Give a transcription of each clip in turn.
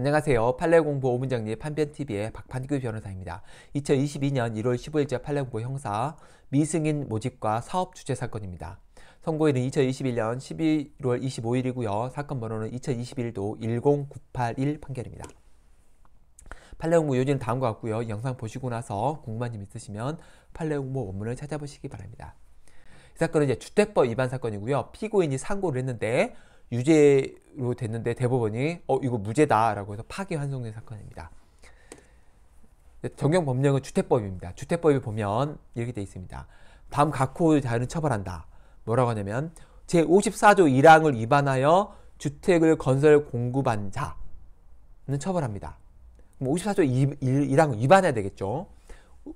안녕하세요. 판례공보 오문정리 판변TV의 박판규 변호사입니다. 2022년 1월 15일자 판례공보 형사 미승인 모집과 사업 주재 사건입니다. 선고일은 2021년 11월 25일이고요. 사건 번호는 2021도 1 0 9 8 판결입니다. 판례공보 요지는 다음과 같고요. 영상 보시고 나서 궁금한 점 있으시면 판례공보 원문을 찾아보시기 바랍니다. 이 사건은 이제 주택법 위반 사건이고요. 피고인이 상고를 했는데 유죄로 됐는데 대법원이 어 이거 무죄다라고 해서 파기 환송된 사건입니다. 정경 법령은 주택법입니다. 주택법에 보면 이렇게 되어 있습니다. 다음 각호 자유는 처벌한다. 뭐라고 하냐면 제54조 1항을 위반하여 주택을 건설 공급한 자는 처벌합니다. 54조 1항을 위반해야 되겠죠.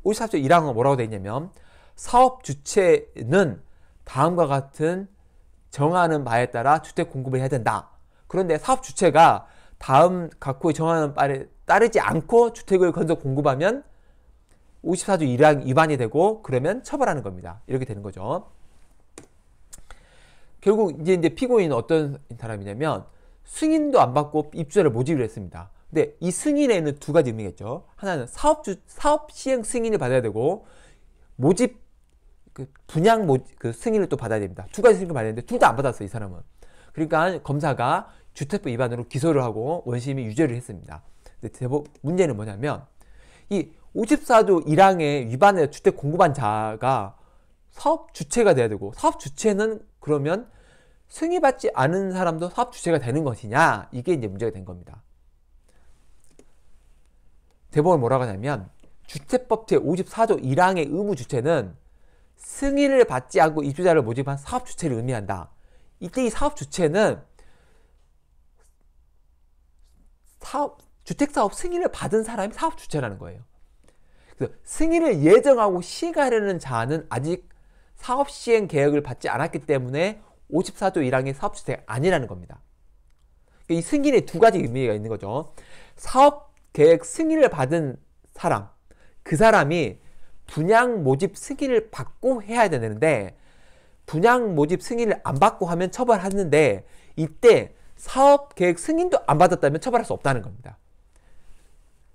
54조 1항은 뭐라고 되어 있냐면 사업 주체는 다음과 같은 정하는 바에 따라 주택 공급을 해야 된다. 그런데 사업 주체가 다음 각호에 정하는 바에 따르지 않고 주택을 건설 공급하면 54조 1항 위반이 되고 그러면 처벌하는 겁니다. 이렇게 되는 거죠. 결국 이제 이제 피고인 은 어떤 사람이냐면 승인도 안 받고 입주자를 모집을 했습니다. 근데 이 승인에는 두 가지 의미겠죠. 하나는 사업 주 사업 시행 승인을 받아야 되고 모집 그 분양 모, 그 승인을 또 받아야 됩니다. 두 가지 승인을 받는데둘 다 안 받았어요, 이 사람은. 그러니까 검사가 주택법 위반으로 기소를 하고 원심이 유죄를 했습니다. 근데 대법 문제는 뭐냐면 이 54조 1항의 위반의 주택 공급한 자가 사업 주체가 돼야 되고 사업 주체는 그러면 승인받지 않은 사람도 사업 주체가 되는 것이냐 이게 이제 문제가 된 겁니다. 대법원 뭐라고 하냐면 주택법 제54조 1항의 의무 주체는 승인을 받지 않고 입주자를 모집한 사업 주체를 의미한다. 이때 이 사업 주체는 사업, 주택사업 승인을 받은 사람이 사업 주체라는 거예요. 그래서 승인을 예정하고 시행하려는 자는 아직 사업 시행 계획을 받지 않았기 때문에 54조 1항의 사업 주체 아니라는 겁니다. 그러니까 이 승인의 두 가지 의미가 있는 거죠. 사업 계획 승인을 받은 사람, 그 사람이 분양 모집 승인을 받고 해야 되는데 분양 모집 승인을 안 받고 하면 처벌하는데 이때 사업 계획 승인도 안 받았다면 처벌할 수 없다는 겁니다.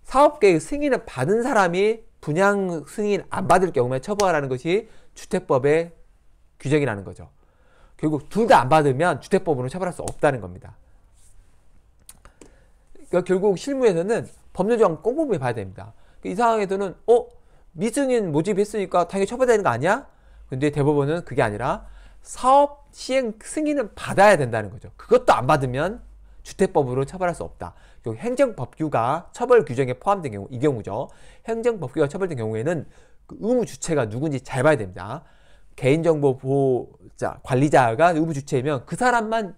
사업 계획 승인을 받은 사람이 분양 승인 안 받을 경우에 처벌하는 것이 주택법의 규정이라는 거죠. 결국 둘 다 안 받으면 주택법으로 처벌할 수 없다는 겁니다. 그러니까 결국 실무에서는 법률적 꼼꼼히 봐야 됩니다. 이 상황에서는 어 미승인 모집했으니까 당연히 처벌되는 거 아니야? 근데 대법원은 그게 아니라 사업 시행 승인은 받아야 된다는 거죠. 그것도 안 받으면 주택법으로 처벌할 수 없다. 행정법규가 처벌 규정에 포함된 경우, 이 경우죠. 행정법규가 처벌된 경우에는 그 의무 주체가 누군지 잘 봐야 됩니다. 개인정보 보호자, 관리자가 의무 주체이면 그 사람만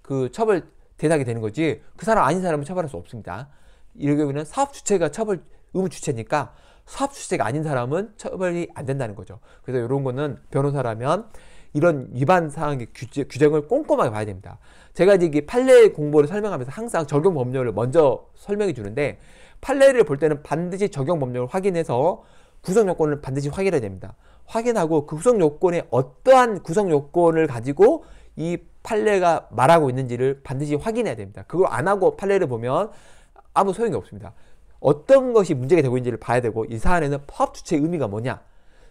그 처벌 대상이 되는 거지 그 사람 아닌 사람은 처벌할 수 없습니다. 이런 경우는 에 사업 주체가 처벌 의무 주체니까 사업주체 아닌 사람은 처벌이 안 된다는 거죠. 그래서 이런 거는 변호사라면 이런 위반 사항의 규제, 규정을 꼼꼼하게 봐야 됩니다. 제가 이제 이 판례 의 공부를 설명하면서 항상 적용 법률을 먼저 설명해 주는데 판례를 볼 때는 반드시 적용 법률을 확인해서 구성 요건을 반드시 확인해야 됩니다. 확인하고 그 구성 요건에 어떠한 구성 요건을 가지고 이 판례가 말하고 있는지를 반드시 확인해야 됩니다. 그걸 안 하고 판례를 보면 아무 소용이 없습니다. 어떤 것이 문제가 되고 있는지를 봐야 되고 이 사안에는 파업주체의 의미가 뭐냐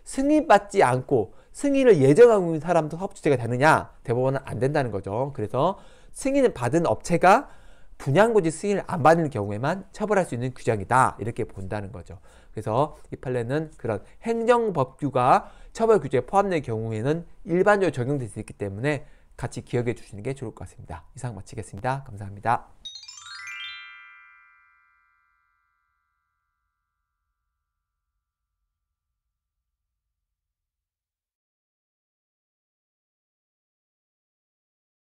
승인받지 않고 승인을 예정하고 있는 사람도 사업주체가 되느냐 대법원은 안 된다는 거죠 그래서 승인을 받은 업체가 분양고지 승인을 안 받는 경우에만 처벌할 수 있는 규정이다 이렇게 본다는 거죠 그래서 이 판례는 그런 행정법규가 처벌 규제에 포함된 경우에는 일반적으로 적용될 수 있기 때문에 같이 기억해 주시는 게 좋을 것 같습니다 이상 마치겠습니다 감사합니다